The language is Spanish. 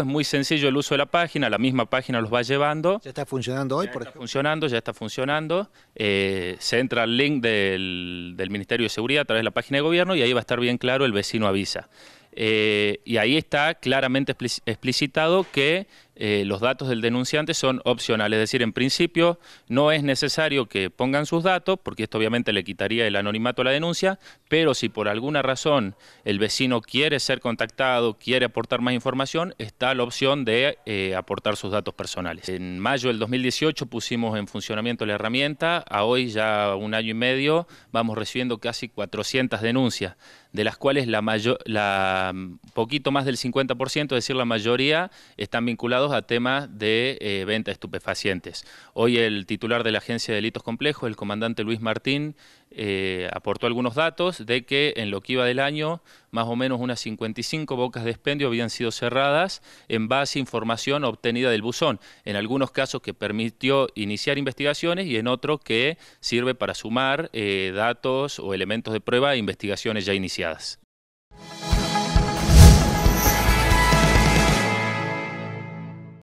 Es muy sencillo el uso de la página, la misma página los va llevando. ¿Ya está funcionando hoy, ya está Funcionando, ya está funcionando. Eh, se entra al link del, Ministerio de Seguridad a través de la página de gobierno y ahí va a estar bien claro el vecino avisa. Eh, y ahí está claramente explicitado que eh, los datos del denunciante son opcionales, es decir, en principio no es necesario que pongan sus datos, porque esto obviamente le quitaría el anonimato a la denuncia, pero si por alguna razón el vecino quiere ser contactado, quiere aportar más información, está la opción de eh, aportar sus datos personales. En mayo del 2018 pusimos en funcionamiento la herramienta, a hoy ya un año y medio vamos recibiendo casi 400 denuncias, de las cuales la la poquito más del 50%, es decir, la mayoría están vinculados a temas de eh, venta de estupefacientes. Hoy el titular de la Agencia de Delitos Complejos, el comandante Luis Martín, eh, aportó algunos datos de que en lo que iba del año, más o menos unas 55 bocas de expendio habían sido cerradas en base a información obtenida del buzón, en algunos casos que permitió iniciar investigaciones y en otros que sirve para sumar eh, datos o elementos de prueba a e investigaciones ya iniciadas.